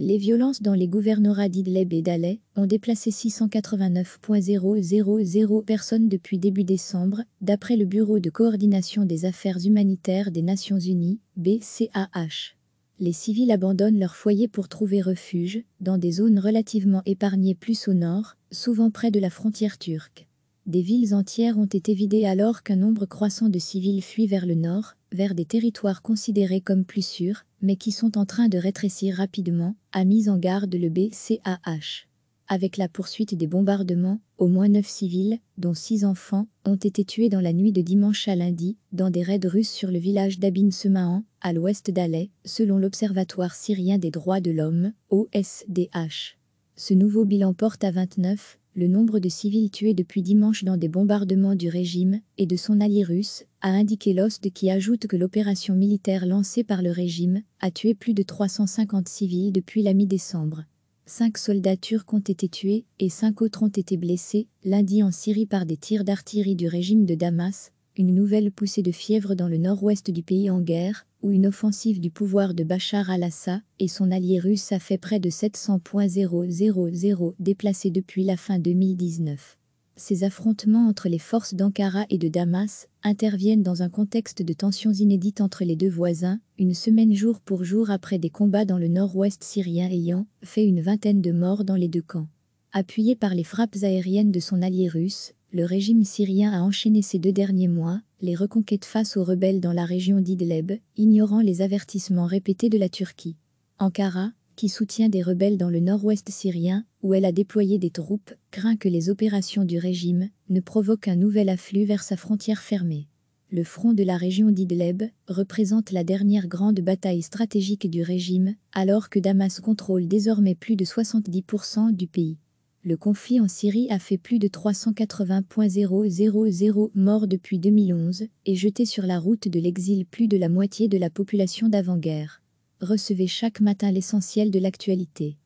Les violences dans les gouvernorats d'Idleb et d'Alais ont déplacé 689.000 personnes depuis début décembre, d'après le Bureau de coordination des affaires humanitaires des Nations Unies, BCAH. Les civils abandonnent leur foyer pour trouver refuge dans des zones relativement épargnées plus au nord, souvent près de la frontière turque. Des villes entières ont été vidées alors qu'un nombre croissant de civils fuit vers le nord, vers des territoires considérés comme plus sûrs, mais qui sont en train de rétrécir rapidement, a mis en garde le BCAH. Avec la poursuite des bombardements, au moins neuf civils, dont six enfants, ont été tués dans la nuit de dimanche à lundi, dans des raids russes sur le village d'Abin Semahan, à l'ouest d'Alais, selon l'Observatoire syrien des droits de l'homme, OSDH. Ce nouveau bilan porte à 29, le nombre de civils tués depuis dimanche dans des bombardements du régime et de son allié russe, a indiqué l'Ost, qui ajoute que l'opération militaire lancée par le régime a tué plus de 350 civils depuis la mi-décembre. Cinq soldats turcs ont été tués et cinq autres ont été blessés lundi en Syrie par des tirs d'artillerie du régime de Damas, une nouvelle poussée de fièvre dans le nord-ouest du pays en guerre, où une offensive du pouvoir de Bachar al-Assad et son allié russe a fait près de 700.000 déplacés depuis la fin 2019. Ces affrontements entre les forces d'Ankara et de Damas interviennent dans un contexte de tensions inédites entre les deux voisins, une semaine jour pour jour après des combats dans le nord-ouest syrien ayant fait une vingtaine de morts dans les deux camps. Appuyé par les frappes aériennes de son allié russe, le régime syrien a enchaîné ces deux derniers mois les reconquêtes face aux rebelles dans la région d'Idleb, ignorant les avertissements répétés de la Turquie. Ankara, qui soutient des rebelles dans le nord-ouest syrien, où elle a déployé des troupes, craint que les opérations du régime ne provoquent un nouvel afflux vers sa frontière fermée. Le front de la région d'Idleb représente la dernière grande bataille stratégique du régime, alors que Damas contrôle désormais plus de 70% du pays. Le conflit en Syrie a fait plus de 380.000 morts depuis 2011 et jeté sur la route de l'exil plus de la moitié de la population d'avant-guerre. Recevez chaque matin l'essentiel de l'actualité.